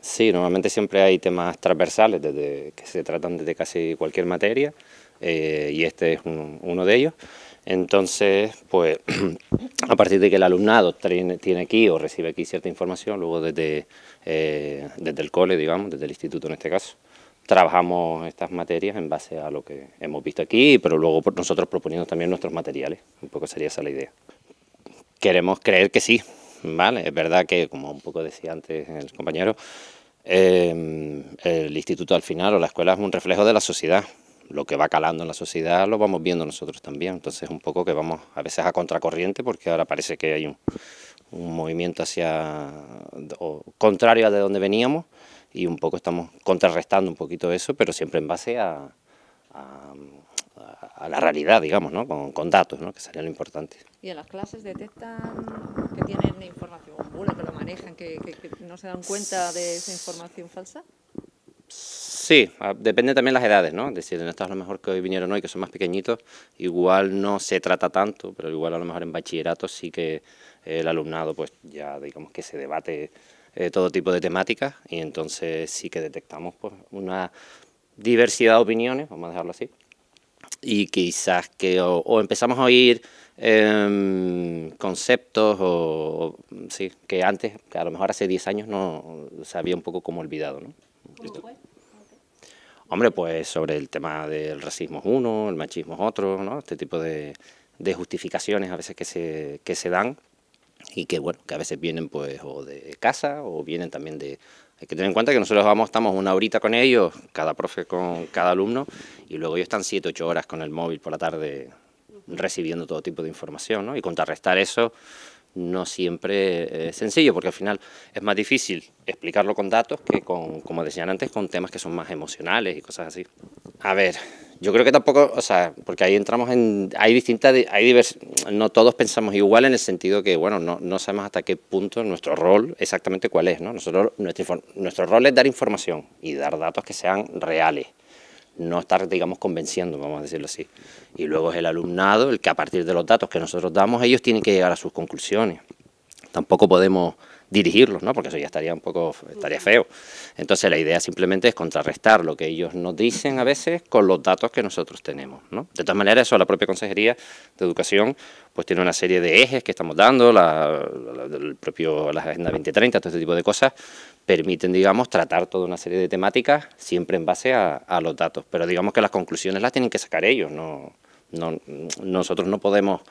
Sí, normalmente siempre hay temas transversales desde que se tratan desde casi cualquier materia eh, y este es uno de ellos. Entonces, pues a partir de que el alumnado tiene, aquí o recibe aquí cierta información, luego desde, eh, desde el cole, digamos, desde el instituto en este caso, trabajamos estas materias en base a lo que hemos visto aquí, pero luego nosotros proponiendo también nuestros materiales, un poco sería esa la idea. Queremos creer que sí, Vale, es verdad que, como un poco decía antes el compañero, em, el instituto al final o la escuela es un reflejo de la sociedad. Lo que va calando en la sociedad lo vamos viendo nosotros también. Entonces, un poco que vamos a veces a contracorriente porque ahora parece que hay un, movimiento hacia o, contrario a de donde veníamos y un poco estamos contrarrestando un poquito eso, pero siempre en base a a la realidad, digamos, ¿no? con, datos, ¿no? que sería lo importante. ¿Y en las clases detectan que tienen información bula, que lo manejan, que, no se dan cuenta de esa información falsa? Sí, ah, depende también las edades, ¿no? Es decir, en estos a lo mejor que hoy vinieron hoy, que son más pequeñitos, igual no se trata tanto, pero igual a lo mejor en bachillerato sí que eh, el alumnado pues ya digamos que se debate eh, todo tipo de temáticas y entonces sí que detectamos pues una diversidad de opiniones, vamos a dejarlo así, y quizás que o, empezamos a oír em, conceptos o, sí, que antes, que a lo mejor hace 10 años no se había un poco como olvidado. ¿no? Hombre, pues sobre el tema del racismo es uno, el machismo es otro, ¿no? este tipo de, de justificaciones a veces que se, que se dan y que bueno, que a veces vienen pues o de casa o vienen también de hay que tener en cuenta que nosotros vamos, estamos una horita con ellos, cada profe con cada alumno, y luego ellos están 7, ocho horas con el móvil por la tarde recibiendo todo tipo de información, Y contrarrestar eso no siempre es sencillo, porque al final es más difícil explicarlo con datos que con, como decían antes, con temas que son más emocionales y cosas así. A ver, yo creo que tampoco, o sea, porque ahí entramos en, hay distintas, hay divers, no todos pensamos igual en el sentido que, bueno, no, no sabemos hasta qué punto nuestro rol exactamente cuál es, ¿no? Nosotros, nuestro, nuestro rol es dar información y dar datos que sean reales, no estar, digamos, convenciendo, vamos a decirlo así. Y luego es el alumnado el que a partir de los datos que nosotros damos, ellos tienen que llegar a sus conclusiones. Tampoco podemos dirigirlos, ¿no? Porque eso ya estaría un poco, estaría feo. Entonces la idea simplemente es contrarrestar lo que ellos nos dicen a veces con los datos que nosotros tenemos, De todas maneras, eso la propia Consejería de Educación pues tiene una serie de ejes que estamos dando, la, propio, la Agenda 2030, todo este tipo de cosas, permiten, digamos, tratar toda una serie de temáticas siempre en base a, los datos. Pero digamos que las conclusiones las tienen que sacar ellos, no, no nosotros no podemos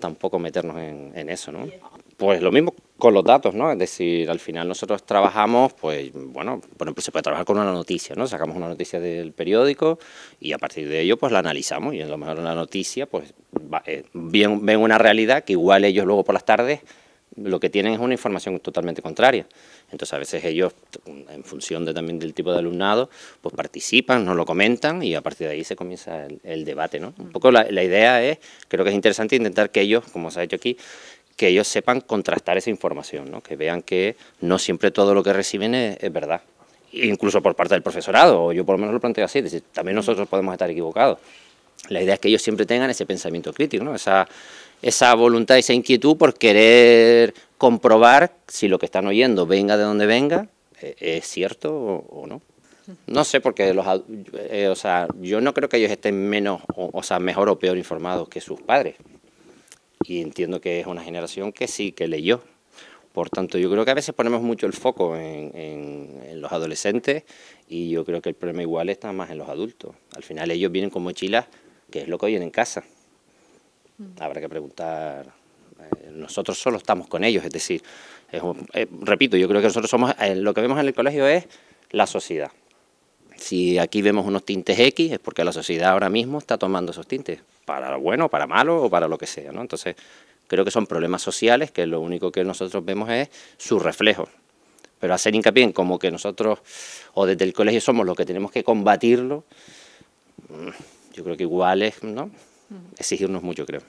tampoco meternos en, en, eso, ¿no? Pues lo mismo con los datos, ¿no? Es decir, al final nosotros trabajamos, pues, bueno, por ejemplo, pues se puede trabajar con una noticia, ¿no? Sacamos una noticia del periódico y a partir de ello, pues, la analizamos y a lo mejor la noticia, pues, eh, bien, ven, una realidad que igual ellos luego por las tardes lo que tienen es una información totalmente contraria. Entonces, a veces ellos, en función de, también del tipo de alumnado, pues participan, nos lo comentan y a partir de ahí se comienza el, debate, ¿no? Un poco la, la idea es, creo que es interesante intentar que ellos, como se ha hecho aquí, que ellos sepan contrastar esa información, que vean que no siempre todo lo que reciben es, verdad incluso por parte del profesorado, o yo por lo menos lo planteo así, también nosotros podemos estar equivocados. La idea es que ellos siempre tengan ese pensamiento crítico, esa, esa voluntad, esa inquietud por querer comprobar si lo que están oyendo, venga de donde venga, eh, es cierto o, no. No sé, porque los, eh, o sea, yo no creo que ellos estén menos, sea, mejor o peor informados que sus padres. Y entiendo que es una generación que sí, que leyó. Por tanto, yo creo que a veces ponemos mucho el foco en, los adolescentes y yo creo que el problema igual está más en los adultos. Al final ellos vienen con mochilas, que es lo que oyen en casa. Mm. Habrá que preguntar eh, nosotros solo estamos con ellos, es decir, eh, repito, yo creo que nosotros somos, eh, lo que vemos en el colegio es la sociedad. Si aquí vemos unos tintes X es porque la sociedad ahora mismo está tomando esos tintes, para bueno, para malo o para lo que sea. ¿no? Entonces creo que son problemas sociales que lo único que nosotros vemos es su reflejo. Pero hacer hincapié en como que nosotros o desde el colegio somos los que tenemos que combatirlo, mm, yo creo que igual es ¿no? exigirnos mucho, creo.